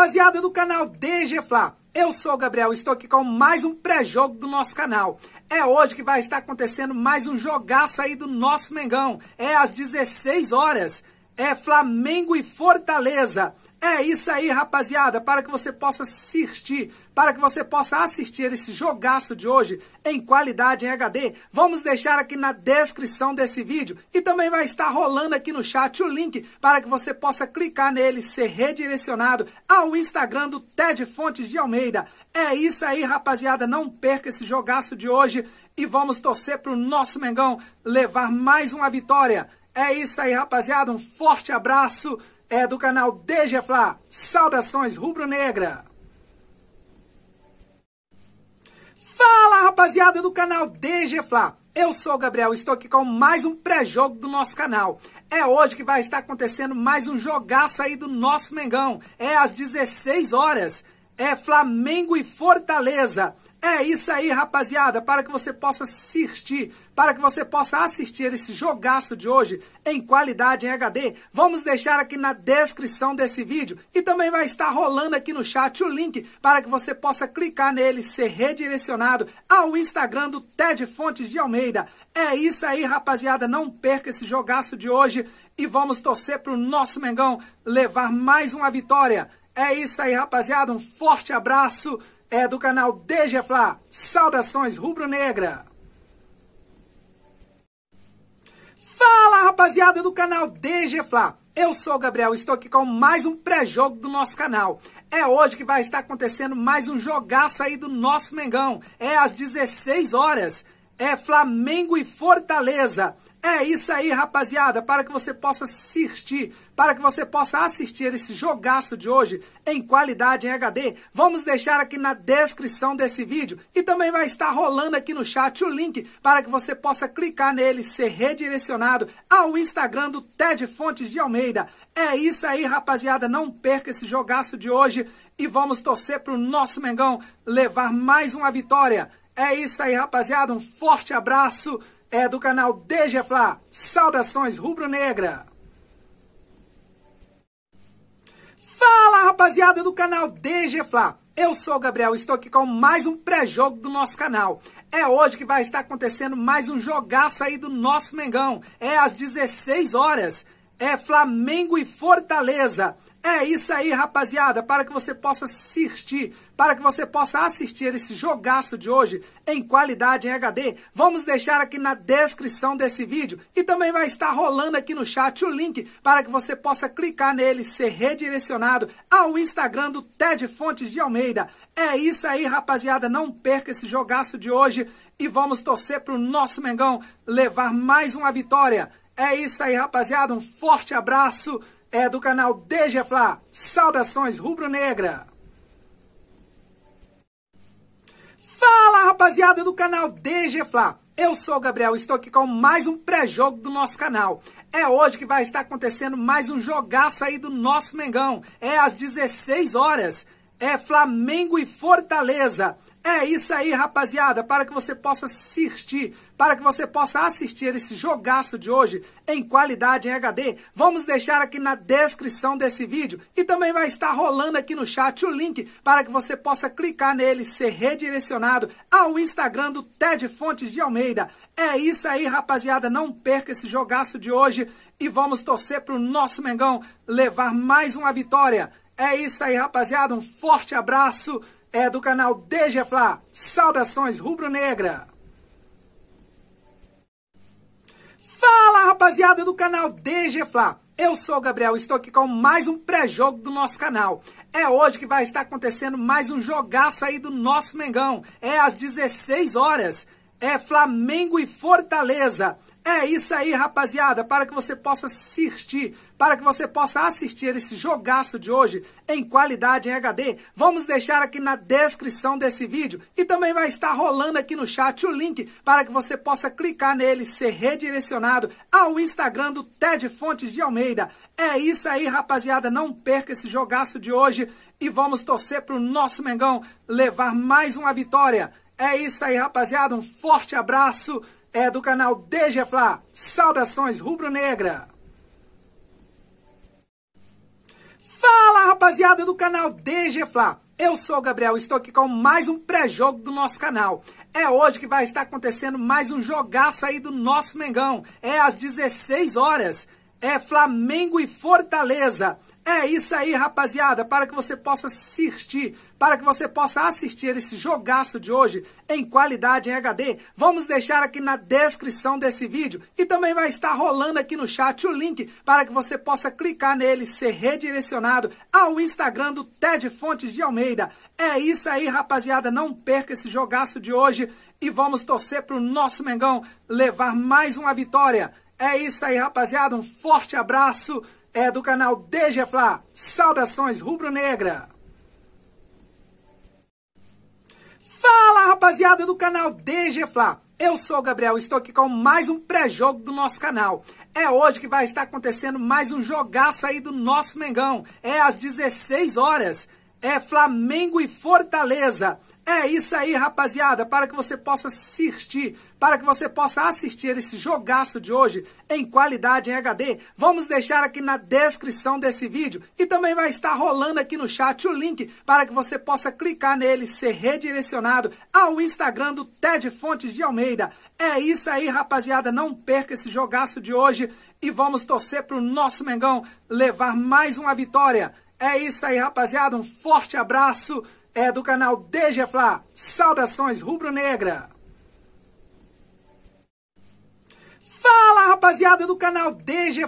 rapaziada do canal DG Fla, eu sou o Gabriel, estou aqui com mais um pré-jogo do nosso canal. É hoje que vai estar acontecendo mais um jogaço aí do nosso Mengão. É às 16 horas. É Flamengo e Fortaleza. É isso aí, rapaziada, para que você possa assistir, para que você possa assistir esse jogaço de hoje em qualidade em HD, vamos deixar aqui na descrição desse vídeo e também vai estar rolando aqui no chat o link para que você possa clicar nele e ser redirecionado ao Instagram do Ted Fontes de Almeida. É isso aí, rapaziada, não perca esse jogaço de hoje e vamos torcer para o nosso Mengão levar mais uma vitória. É isso aí, rapaziada, um forte abraço é do canal DG Fla. Saudações rubro-negra! Fala rapaziada do canal DG Fla. Eu sou o Gabriel, estou aqui com mais um pré-jogo do nosso canal. É hoje que vai estar acontecendo mais um jogaço aí do nosso Mengão. É às 16 horas. É Flamengo e Fortaleza. É isso aí, rapaziada, para que você possa assistir, para que você possa assistir esse jogaço de hoje em qualidade em HD, vamos deixar aqui na descrição desse vídeo e também vai estar rolando aqui no chat o link para que você possa clicar nele e ser redirecionado ao Instagram do Ted Fontes de Almeida. É isso aí, rapaziada, não perca esse jogaço de hoje e vamos torcer para o nosso Mengão levar mais uma vitória. É isso aí, rapaziada, um forte abraço é do canal DG Saudações rubro-negra! Fala rapaziada do canal DG Eu sou o Gabriel, estou aqui com mais um pré-jogo do nosso canal. É hoje que vai estar acontecendo mais um jogaço aí do nosso Mengão. É às 16 horas. É Flamengo e Fortaleza. É isso aí, rapaziada, para que você possa assistir, para que você possa assistir esse jogaço de hoje em qualidade em HD, vamos deixar aqui na descrição desse vídeo e também vai estar rolando aqui no chat o link para que você possa clicar nele e ser redirecionado ao Instagram do Ted Fontes de Almeida. É isso aí, rapaziada, não perca esse jogaço de hoje e vamos torcer para o nosso Mengão levar mais uma vitória. É isso aí, rapaziada, um forte abraço é do canal DG Saudações rubro-negra! Fala rapaziada do canal DG Eu sou o Gabriel, estou aqui com mais um pré-jogo do nosso canal. É hoje que vai estar acontecendo mais um jogaço aí do nosso Mengão. É às 16 horas. É Flamengo e Fortaleza. É isso aí, rapaziada, para que você possa assistir, para que você possa assistir esse jogaço de hoje em qualidade em HD, vamos deixar aqui na descrição desse vídeo e também vai estar rolando aqui no chat o link para que você possa clicar nele e ser redirecionado ao Instagram do Ted Fontes de Almeida. É isso aí, rapaziada, não perca esse jogaço de hoje e vamos torcer para o nosso Mengão levar mais uma vitória. É isso aí, rapaziada, um forte abraço é do canal DG Saudações rubro-negra! Fala rapaziada do canal DG Eu sou o Gabriel, estou aqui com mais um pré-jogo do nosso canal. É hoje que vai estar acontecendo mais um jogaço aí do nosso Mengão. É às 16 horas. É Flamengo e Fortaleza. É isso aí, rapaziada, para que você possa assistir, para que você possa assistir esse jogaço de hoje em qualidade em HD, vamos deixar aqui na descrição desse vídeo e também vai estar rolando aqui no chat o link para que você possa clicar nele e ser redirecionado ao Instagram do Ted Fontes de Almeida. É isso aí, rapaziada, não perca esse jogaço de hoje e vamos torcer para o nosso Mengão levar mais uma vitória. É isso aí, rapaziada, um forte abraço é do canal DG Fla. Saudações rubro-negra! Fala rapaziada do canal DG Fla. Eu sou o Gabriel, estou aqui com mais um pré-jogo do nosso canal. É hoje que vai estar acontecendo mais um jogaço aí do nosso Mengão. É às 16 horas. É Flamengo e Fortaleza. É isso aí, rapaziada, para que você possa assistir, para que você possa assistir esse jogaço de hoje em qualidade em HD, vamos deixar aqui na descrição desse vídeo e também vai estar rolando aqui no chat o link para que você possa clicar nele e ser redirecionado ao Instagram do Ted Fontes de Almeida. É isso aí, rapaziada, não perca esse jogaço de hoje e vamos torcer para o nosso Mengão levar mais uma vitória. É isso aí, rapaziada, um forte abraço é do canal DG Saudações rubro-negra! Fala rapaziada do canal DG Eu sou o Gabriel, estou aqui com mais um pré-jogo do nosso canal. É hoje que vai estar acontecendo mais um jogaço aí do nosso Mengão. É às 16 horas. É Flamengo e Fortaleza. É isso aí, rapaziada, para que você possa assistir, para que você possa assistir esse jogaço de hoje em qualidade em HD, vamos deixar aqui na descrição desse vídeo e também vai estar rolando aqui no chat o link para que você possa clicar nele e ser redirecionado ao Instagram do Ted Fontes de Almeida. É isso aí, rapaziada, não perca esse jogaço de hoje e vamos torcer para o nosso Mengão levar mais uma vitória. É isso aí, rapaziada, um forte abraço é do canal DG Saudações rubro-negra! Fala rapaziada do canal DG Eu sou o Gabriel, estou aqui com mais um pré-jogo do nosso canal. É hoje que vai estar acontecendo mais um jogaço aí do nosso Mengão. É às 16 horas. É Flamengo e Fortaleza. É isso aí, rapaziada, para que você possa assistir, para que você possa assistir esse jogaço de hoje em qualidade em HD, vamos deixar aqui na descrição desse vídeo e também vai estar rolando aqui no chat o link para que você possa clicar nele e ser redirecionado ao Instagram do Ted Fontes de Almeida. É isso aí, rapaziada, não perca esse jogaço de hoje e vamos torcer para o nosso Mengão levar mais uma vitória. É isso aí, rapaziada, um forte abraço é do canal DG Saudações rubro-negra! Fala rapaziada do canal DG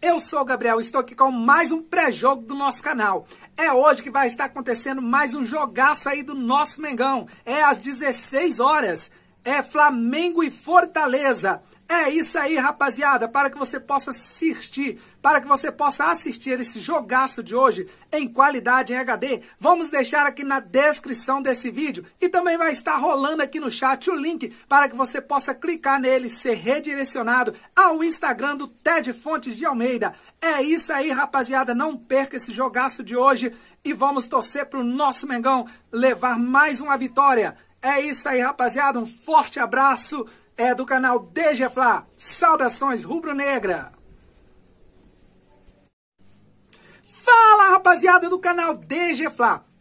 Eu sou o Gabriel, estou aqui com mais um pré-jogo do nosso canal. É hoje que vai estar acontecendo mais um jogaço aí do nosso Mengão. É às 16 horas. É Flamengo e Fortaleza. É isso aí, rapaziada, para que você possa assistir, para que você possa assistir esse jogaço de hoje em qualidade em HD, vamos deixar aqui na descrição desse vídeo e também vai estar rolando aqui no chat o link para que você possa clicar nele e ser redirecionado ao Instagram do Ted Fontes de Almeida. É isso aí, rapaziada, não perca esse jogaço de hoje e vamos torcer para o nosso Mengão levar mais uma vitória. É isso aí, rapaziada, um forte abraço é do canal DG Saudações rubro-negra! Fala rapaziada do canal DG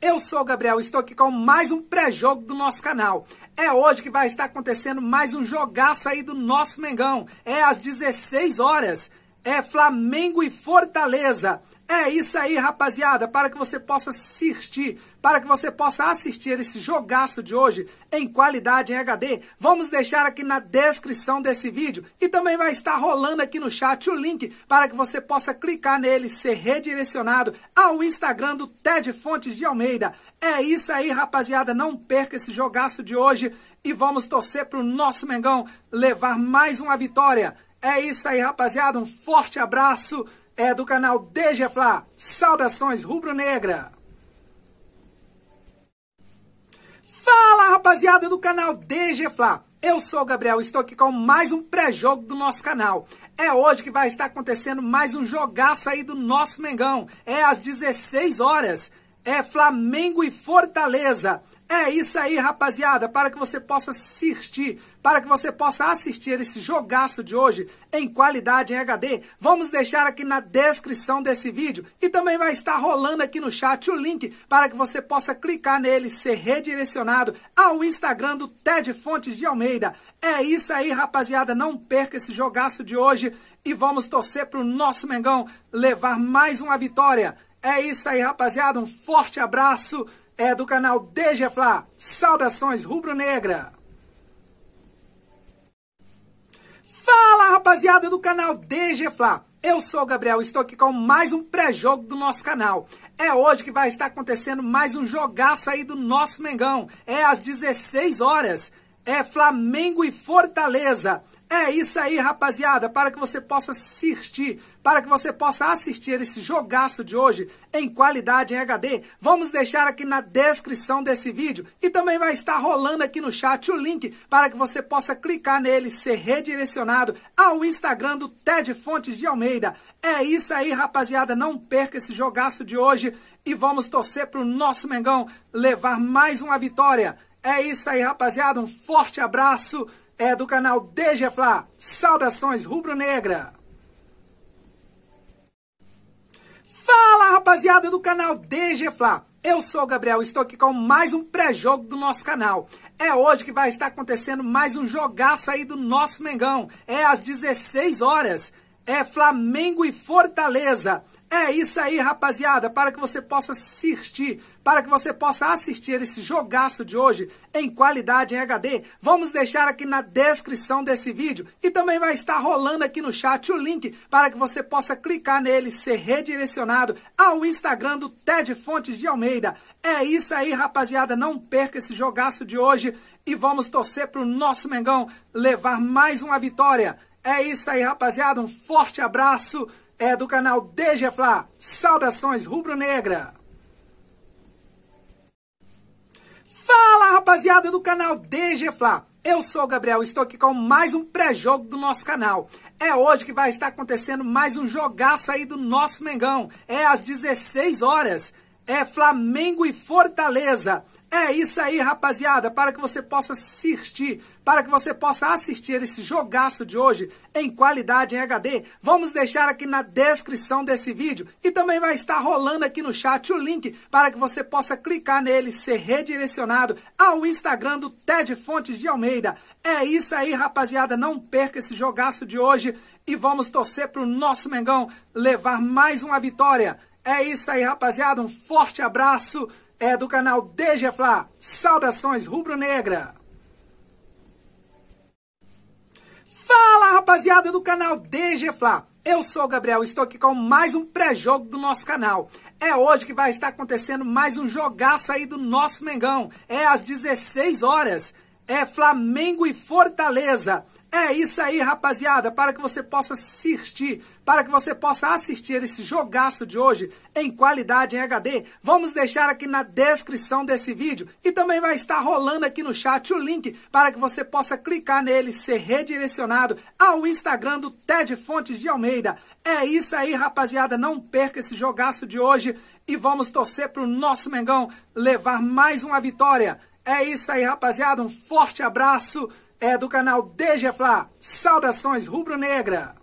Eu sou o Gabriel, estou aqui com mais um pré-jogo do nosso canal. É hoje que vai estar acontecendo mais um jogaço aí do nosso Mengão. É às 16 horas. É Flamengo e Fortaleza. É isso aí, rapaziada, para que você possa assistir, para que você possa assistir esse jogaço de hoje em qualidade em HD, vamos deixar aqui na descrição desse vídeo e também vai estar rolando aqui no chat o link para que você possa clicar nele e ser redirecionado ao Instagram do Ted Fontes de Almeida. É isso aí, rapaziada, não perca esse jogaço de hoje e vamos torcer para o nosso Mengão levar mais uma vitória. É isso aí, rapaziada, um forte abraço é do canal DG Saudações rubro-negra! Fala rapaziada do canal DG Eu sou o Gabriel, estou aqui com mais um pré-jogo do nosso canal. É hoje que vai estar acontecendo mais um jogaço aí do nosso Mengão. É às 16 horas. É Flamengo e Fortaleza. É isso aí, rapaziada, para que você possa assistir, para que você possa assistir esse jogaço de hoje em qualidade em HD, vamos deixar aqui na descrição desse vídeo e também vai estar rolando aqui no chat o link para que você possa clicar nele e ser redirecionado ao Instagram do Ted Fontes de Almeida. É isso aí, rapaziada, não perca esse jogaço de hoje e vamos torcer para o nosso Mengão levar mais uma vitória. É isso aí, rapaziada, um forte abraço é do canal DG Saudações rubro-negra! Fala rapaziada do canal DG Eu sou o Gabriel, estou aqui com mais um pré-jogo do nosso canal. É hoje que vai estar acontecendo mais um jogaço aí do nosso Mengão. É às 16 horas. É Flamengo e Fortaleza. É isso aí, rapaziada, para que você possa assistir, para que você possa assistir esse jogaço de hoje em qualidade em HD, vamos deixar aqui na descrição desse vídeo e também vai estar rolando aqui no chat o link para que você possa clicar nele e ser redirecionado ao Instagram do Ted Fontes de Almeida. É isso aí, rapaziada, não perca esse jogaço de hoje e vamos torcer para o nosso Mengão levar mais uma vitória. É isso aí, rapaziada, um forte abraço é do canal DG Fla. Saudações rubro-negra! Fala rapaziada do canal DG Fla. Eu sou o Gabriel, estou aqui com mais um pré-jogo do nosso canal. É hoje que vai estar acontecendo mais um jogaço aí do nosso Mengão. É às 16 horas. É Flamengo e Fortaleza. É isso aí, rapaziada, para que você possa assistir, para que você possa assistir esse jogaço de hoje em qualidade em HD, vamos deixar aqui na descrição desse vídeo e também vai estar rolando aqui no chat o link para que você possa clicar nele e ser redirecionado ao Instagram do Ted Fontes de Almeida. É isso aí, rapaziada, não perca esse jogaço de hoje e vamos torcer para o nosso Mengão levar mais uma vitória. É isso aí, rapaziada, um forte abraço é do canal DG Fla. Saudações rubro-negra! Fala rapaziada do canal DG Fla. Eu sou o Gabriel, estou aqui com mais um pré-jogo do nosso canal. É hoje que vai estar acontecendo mais um jogaço aí do nosso Mengão. É às 16 horas. É Flamengo e Fortaleza. É isso aí, rapaziada, para que você possa assistir, para que você possa assistir esse jogaço de hoje em qualidade em HD, vamos deixar aqui na descrição desse vídeo e também vai estar rolando aqui no chat o link para que você possa clicar nele e ser redirecionado ao Instagram do Ted Fontes de Almeida. É isso aí, rapaziada, não perca esse jogaço de hoje e vamos torcer para o nosso Mengão levar mais uma vitória. É isso aí, rapaziada, um forte abraço é do canal DG Fla. Saudações rubro-negra! Fala rapaziada do canal DG Fla. Eu sou o Gabriel, estou aqui com mais um pré-jogo do nosso canal. É hoje que vai estar acontecendo mais um jogaço aí do nosso Mengão. É às 16 horas. É Flamengo e Fortaleza. É isso aí, rapaziada, para que você possa assistir, para que você possa assistir esse jogaço de hoje em qualidade em HD, vamos deixar aqui na descrição desse vídeo e também vai estar rolando aqui no chat o link para que você possa clicar nele e ser redirecionado ao Instagram do Ted Fontes de Almeida. É isso aí, rapaziada, não perca esse jogaço de hoje e vamos torcer para o nosso Mengão levar mais uma vitória. É isso aí, rapaziada, um forte abraço é do canal DG Fla. Saudações rubro-negra!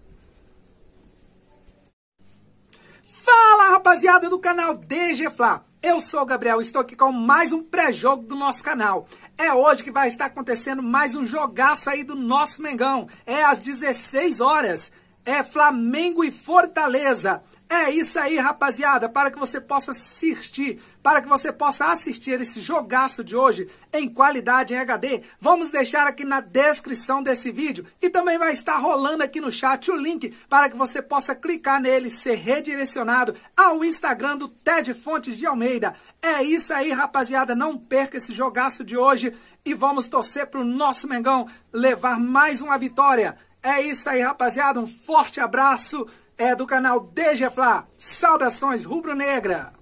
Fala rapaziada do canal DG Fla. Eu sou o Gabriel, estou aqui com mais um pré-jogo do nosso canal. É hoje que vai estar acontecendo mais um jogaço aí do nosso Mengão. É às 16 horas. É Flamengo e Fortaleza. É isso aí, rapaziada, para que você possa assistir, para que você possa assistir esse jogaço de hoje em qualidade em HD, vamos deixar aqui na descrição desse vídeo e também vai estar rolando aqui no chat o link para que você possa clicar nele e ser redirecionado ao Instagram do Ted Fontes de Almeida. É isso aí, rapaziada, não perca esse jogaço de hoje e vamos torcer para o nosso Mengão levar mais uma vitória. É isso aí, rapaziada, um forte abraço é do canal DG Saudações rubro-negra!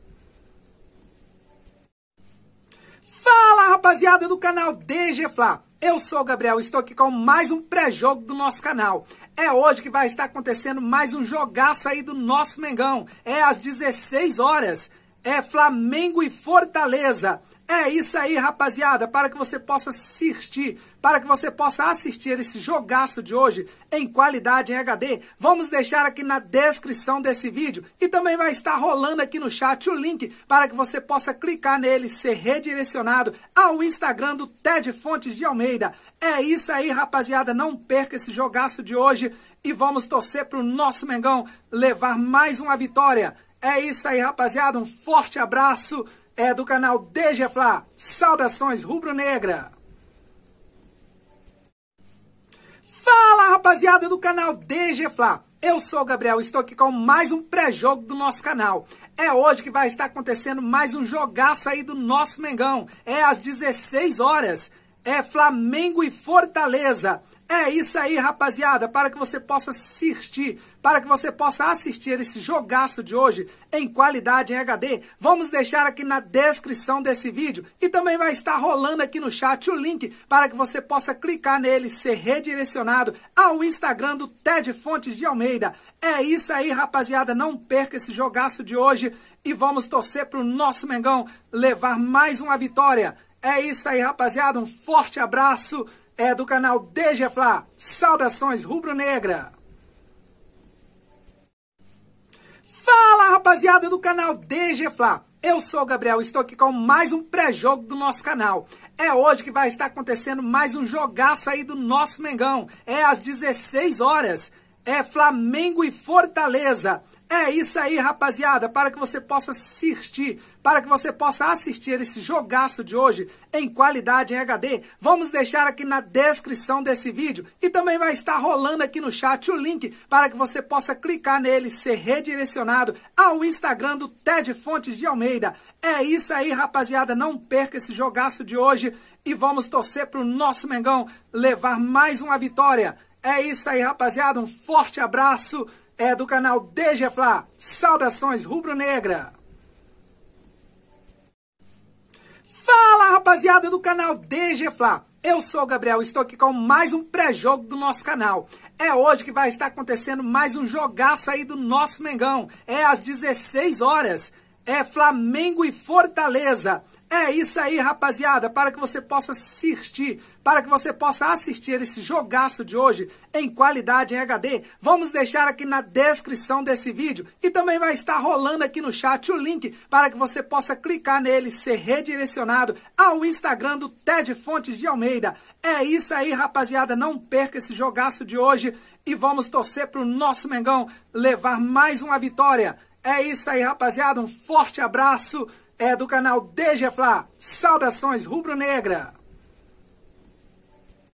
Fala rapaziada do canal DG Eu sou o Gabriel, estou aqui com mais um pré-jogo do nosso canal. É hoje que vai estar acontecendo mais um jogaço aí do nosso Mengão. É às 16 horas. É Flamengo e Fortaleza. É isso aí, rapaziada, para que você possa assistir, para que você possa assistir esse jogaço de hoje em qualidade em HD, vamos deixar aqui na descrição desse vídeo e também vai estar rolando aqui no chat o link para que você possa clicar nele e ser redirecionado ao Instagram do Ted Fontes de Almeida. É isso aí, rapaziada, não perca esse jogaço de hoje e vamos torcer para o nosso Mengão levar mais uma vitória. É isso aí, rapaziada. Um forte abraço é do canal DG Saudações rubro-negra. Fala, rapaziada do canal DG Eu sou o Gabriel, estou aqui com mais um pré-jogo do nosso canal. É hoje que vai estar acontecendo mais um jogaço aí do nosso Mengão. É às 16 horas. É Flamengo e Fortaleza. É isso aí, rapaziada, para que você possa assistir, para que você possa assistir esse jogaço de hoje em qualidade em HD, vamos deixar aqui na descrição desse vídeo e também vai estar rolando aqui no chat o link para que você possa clicar nele e ser redirecionado ao Instagram do Ted Fontes de Almeida. É isso aí, rapaziada, não perca esse jogaço de hoje e vamos torcer para o nosso Mengão levar mais uma vitória. É isso aí, rapaziada, um forte abraço é do canal DG Saudações rubro-negra! Fala rapaziada do canal DG Eu sou o Gabriel, estou aqui com mais um pré-jogo do nosso canal. É hoje que vai estar acontecendo mais um jogaço aí do nosso Mengão. É às 16 horas. É Flamengo e Fortaleza. É isso aí, rapaziada, para que você possa assistir, para que você possa assistir esse jogaço de hoje em qualidade em HD, vamos deixar aqui na descrição desse vídeo e também vai estar rolando aqui no chat o link para que você possa clicar nele e ser redirecionado ao Instagram do Ted Fontes de Almeida. É isso aí, rapaziada, não perca esse jogaço de hoje e vamos torcer para o nosso Mengão levar mais uma vitória. É isso aí, rapaziada, um forte abraço é do canal DG Saudações rubro-negra! Fala rapaziada do canal DG Eu sou o Gabriel, estou aqui com mais um pré-jogo do nosso canal. É hoje que vai estar acontecendo mais um jogaço aí do nosso Mengão. É às 16 horas. É Flamengo e Fortaleza. É isso aí, rapaziada, para que você possa assistir, para que você possa assistir esse jogaço de hoje em qualidade em HD, vamos deixar aqui na descrição desse vídeo e também vai estar rolando aqui no chat o link para que você possa clicar nele e ser redirecionado ao Instagram do Ted Fontes de Almeida. É isso aí, rapaziada, não perca esse jogaço de hoje e vamos torcer para o nosso Mengão levar mais uma vitória. É isso aí, rapaziada, um forte abraço é do canal DGFLA. Saudações rubro-negra!